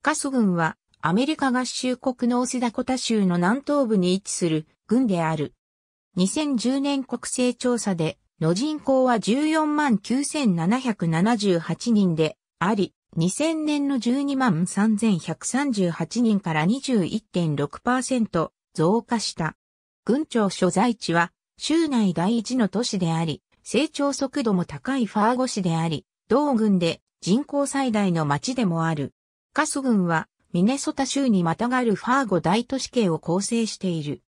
カス軍はアメリカ合衆国のオスダコタ州の南東部に位置する軍である。2010年国勢調査での人口は14万9778人であり、2000年の12万3138人から21.6%増加した。軍庁所在地は州内第一の都市であり、成長速度も高いファーゴ市であり、同軍で人口最大の町でもある。カス郡はミネソタ州にまたがるファーゴ大都市圏を構成している。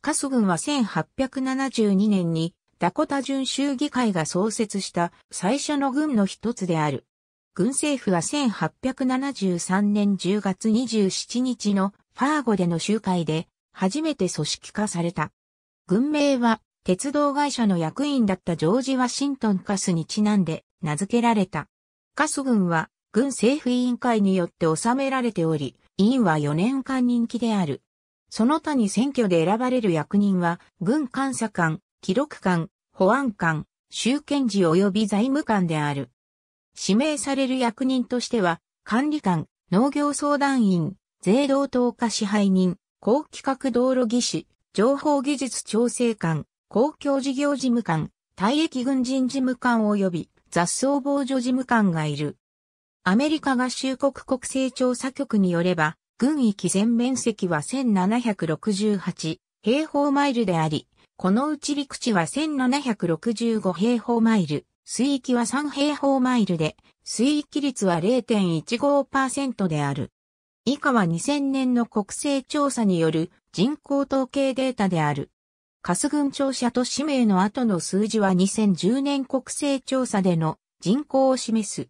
カス郡は1872年にダコタ準州議会が創設した最初の郡の一つである。軍政府は1873年10月27日のファーゴでの集会で初めて組織化された。軍名は鉄道会社の役員だったジョージ・ワシントン・カスにちなんで名付けられた。カス軍は軍政府委員会によって収められており、委員は4年間任期である。その他に選挙で選ばれる役人は、軍監査官、記録官、保安官、集権時及び財務官である。指名される役人としては、管理官、農業相談員、税道等化支配人、高規格道路技師、情報技術調整官、公共事業事務官、退役軍人事務官及び雑草防除事務官がいる。アメリカ合衆国国勢調査局によれば、軍域全面積は1768平方マイルであり、このうち陸地は1765平方マイル、水域は3平方マイルで、水域率は0.15%である。以下は2000年の国勢調査による人口統計データである。カス軍庁舎と氏名の後の数字は2010年国勢調査での人口を示す。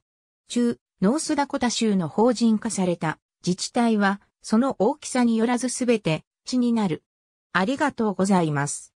中、ノースダコタ州の法人化された自治体は、その大きさによらずすべて、地になる。ありがとうございます。